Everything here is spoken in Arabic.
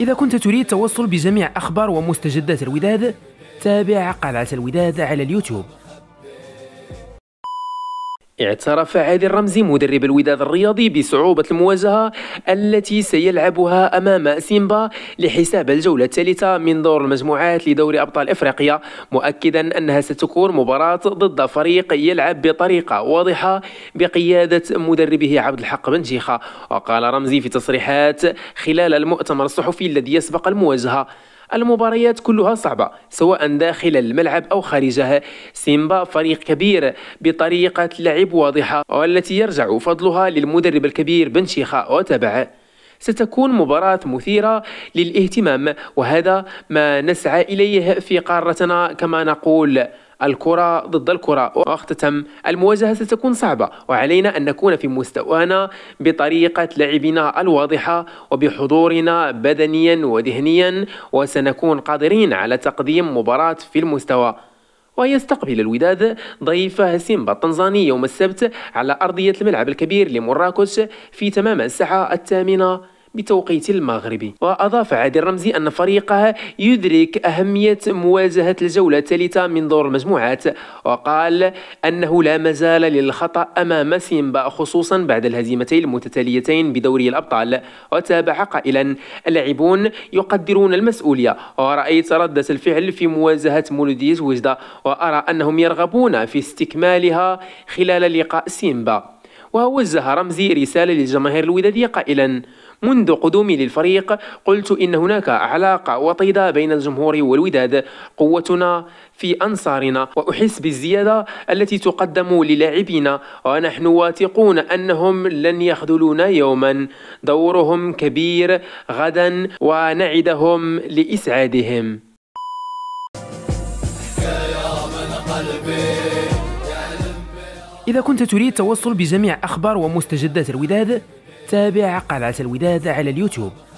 إذا كنت تريد التوصل بجميع أخبار ومستجدات الوداد تابع قلعة الوداد على اليوتيوب اعترف علي الرمزي مدرب الوداد الرياضي بصعوبة المواجهة التي سيلعبها أمام سيمبا لحساب الجولة الثالثة من دور المجموعات لدوري أبطال إفريقيا مؤكدا أنها ستكون مباراة ضد فريق يلعب بطريقة واضحة بقيادة مدربه عبد الحق بن جيخة وقال رمزي في تصريحات خلال المؤتمر الصحفي الذي يسبق المواجهة المباريات كلها صعبة سواء داخل الملعب أو خارجها سيمبا فريق كبير بطريقة لعب واضحة والتي يرجع فضلها للمدرب الكبير بن شيخة وتبعه ستكون مباراة مثيرة للاهتمام وهذا ما نسعى إليه في قارتنا كما نقول الكرة ضد الكرة وأختتم المواجهة ستكون صعبة وعلينا أن نكون في مستوانا بطريقة لعبنا الواضحة وبحضورنا بدنيا وذهنيا وسنكون قادرين على تقديم مباراة في المستوى ويستقبل الوداد ضيفه سيمبا التنزاني يوم السبت على أرضية الملعب الكبير لمراكش في تمام الساعة الثامنة بتوقيت المغربي وأضاف عادل رمزي أن فريقه يدرك أهمية مواجهة الجولة الثالثة من دور المجموعات وقال أنه لا مزال للخطأ أمام سيمبا خصوصا بعد الهزيمتين المتتاليتين بدوري الأبطال وتابع قائلا اللاعبون يقدرون المسؤولية ورأيت ردة الفعل في مواجهة مولودية وجدة وأرى أنهم يرغبون في استكمالها خلال لقاء سيمبا ووجه رمزي رسالة للجماهير الودادية قائلا منذ قدومي للفريق قلت إن هناك علاقة وطيدة بين الجمهور والوداد قوتنا في أنصارنا وأحس بالزيادة التي تقدم للاعبينا ونحن واثقون أنهم لن يخذلونا يوما دورهم كبير غدا ونعدهم لإسعادهم إذا كنت تريد التوصل بجميع أخبار ومستجدات الوداد تابع قلعة الوداد على اليوتيوب